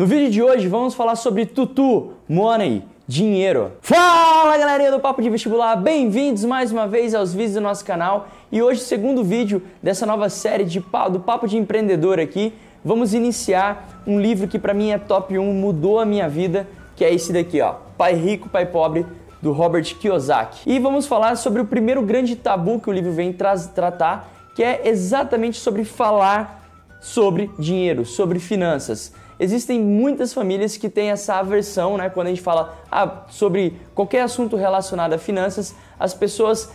No vídeo de hoje vamos falar sobre tutu, money, dinheiro. Fala galerinha do Papo de Vestibular, bem-vindos mais uma vez aos vídeos do nosso canal e hoje segundo vídeo dessa nova série de, do Papo de Empreendedor aqui. Vamos iniciar um livro que para mim é top 1, mudou a minha vida, que é esse daqui ó, Pai Rico, Pai Pobre, do Robert Kiyosaki. E vamos falar sobre o primeiro grande tabu que o livro vem tra tratar, que é exatamente sobre falar sobre dinheiro, sobre finanças. Existem muitas famílias que têm essa aversão, né? Quando a gente fala ah, sobre qualquer assunto relacionado a finanças, as pessoas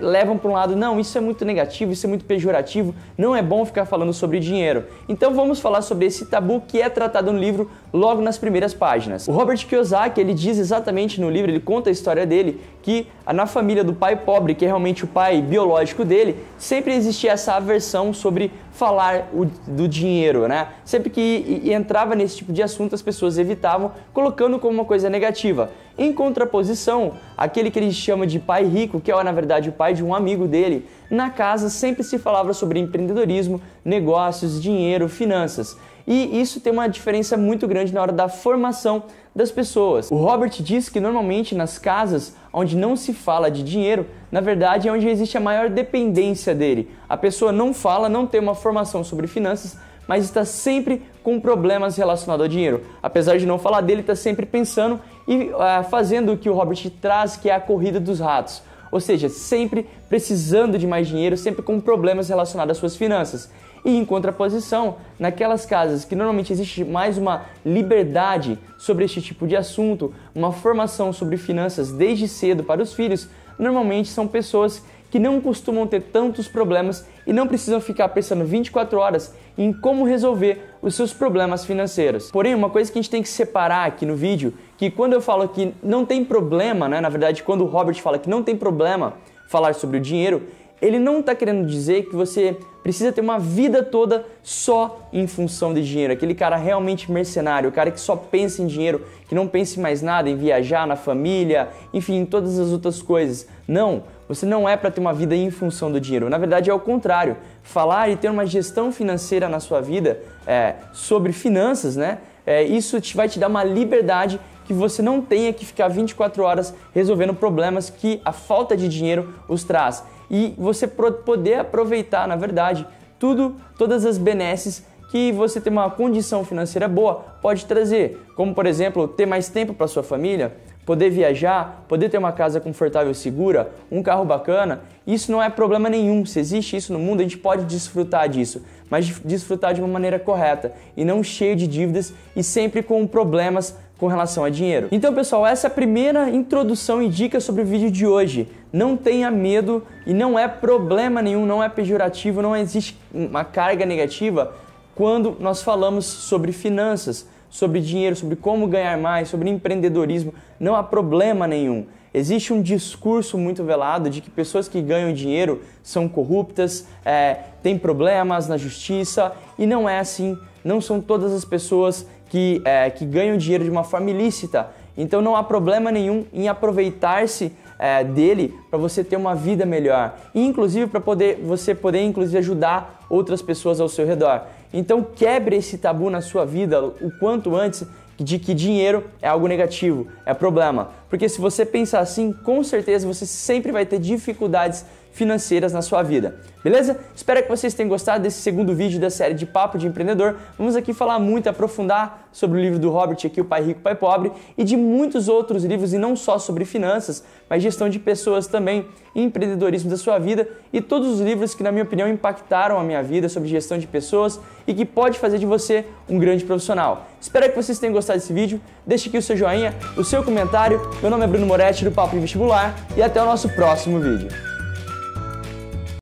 levam para um lado, não, isso é muito negativo, isso é muito pejorativo, não é bom ficar falando sobre dinheiro. Então vamos falar sobre esse tabu que é tratado no livro logo nas primeiras páginas. O Robert Kiyosaki, ele diz exatamente no livro, ele conta a história dele, que na família do pai pobre, que é realmente o pai biológico dele, sempre existia essa aversão sobre falar o, do dinheiro, né? Sempre que entrava nesse tipo de assunto, as pessoas evitavam, colocando como uma coisa negativa. Em contraposição, aquele que ele chama de pai rico, que é na verdade verdade, o pai de um amigo dele. Na casa sempre se falava sobre empreendedorismo, negócios, dinheiro, finanças. E isso tem uma diferença muito grande na hora da formação das pessoas. O Robert diz que normalmente nas casas onde não se fala de dinheiro, na verdade é onde existe a maior dependência dele. A pessoa não fala, não tem uma formação sobre finanças, mas está sempre com problemas relacionados ao dinheiro. Apesar de não falar dele, está sempre pensando e uh, fazendo o que o Robert traz, que é a corrida dos ratos ou seja, sempre precisando de mais dinheiro, sempre com problemas relacionados às suas finanças. E em contraposição, naquelas casas que normalmente existe mais uma liberdade sobre este tipo de assunto, uma formação sobre finanças desde cedo para os filhos, normalmente são pessoas que não costumam ter tantos problemas e não precisam ficar pensando 24 horas em como resolver os seus problemas financeiros. Porém, uma coisa que a gente tem que separar aqui no vídeo, que quando eu falo que não tem problema, né, na verdade, quando o Robert fala que não tem problema falar sobre o dinheiro, ele não está querendo dizer que você precisa ter uma vida toda só em função de dinheiro. Aquele cara realmente mercenário, o cara que só pensa em dinheiro, que não pensa em mais nada, em viajar, na família, enfim, em todas as outras coisas. Não, você não é para ter uma vida em função do dinheiro. Na verdade, é o contrário. Falar e ter uma gestão financeira na sua vida é, sobre finanças, né? É, isso te, vai te dar uma liberdade que você não tenha que ficar 24 horas resolvendo problemas que a falta de dinheiro os traz e você poder aproveitar, na verdade, tudo, todas as benesses que você ter uma condição financeira boa pode trazer, como por exemplo, ter mais tempo para sua família, poder viajar, poder ter uma casa confortável e segura, um carro bacana. Isso não é problema nenhum. Se existe isso no mundo, a gente pode desfrutar disso, mas desfrutar de uma maneira correta e não cheio de dívidas e sempre com problemas com relação a dinheiro. Então, pessoal, essa é a primeira introdução e dica sobre o vídeo de hoje. Não tenha medo e não é problema nenhum, não é pejorativo, não existe uma carga negativa quando nós falamos sobre finanças, sobre dinheiro, sobre como ganhar mais, sobre empreendedorismo. Não há problema nenhum. Existe um discurso muito velado de que pessoas que ganham dinheiro são corruptas, é, têm problemas na justiça e não é assim. Não são todas as pessoas que, é, que ganham dinheiro de uma forma ilícita. Então não há problema nenhum em aproveitar-se é, dele para você ter uma vida melhor, e, inclusive para poder você poder inclusive ajudar outras pessoas ao seu redor. Então quebre esse tabu na sua vida o quanto antes de que dinheiro é algo negativo, é problema. Porque se você pensar assim, com certeza você sempre vai ter dificuldades financeiras na sua vida. Beleza? Espero que vocês tenham gostado desse segundo vídeo da série de Papo de Empreendedor. Vamos aqui falar muito, aprofundar sobre o livro do Robert aqui, O Pai Rico, Pai Pobre, e de muitos outros livros, e não só sobre finanças, mas gestão de pessoas também, empreendedorismo da sua vida, e todos os livros que, na minha opinião, impactaram a minha vida sobre gestão de pessoas e que pode fazer de você um grande profissional. Espero que vocês tenham gostado desse vídeo. Deixe aqui o seu joinha, o seu comentário meu nome é Bruno Moretti do Papo de Vestibular e até o nosso próximo vídeo.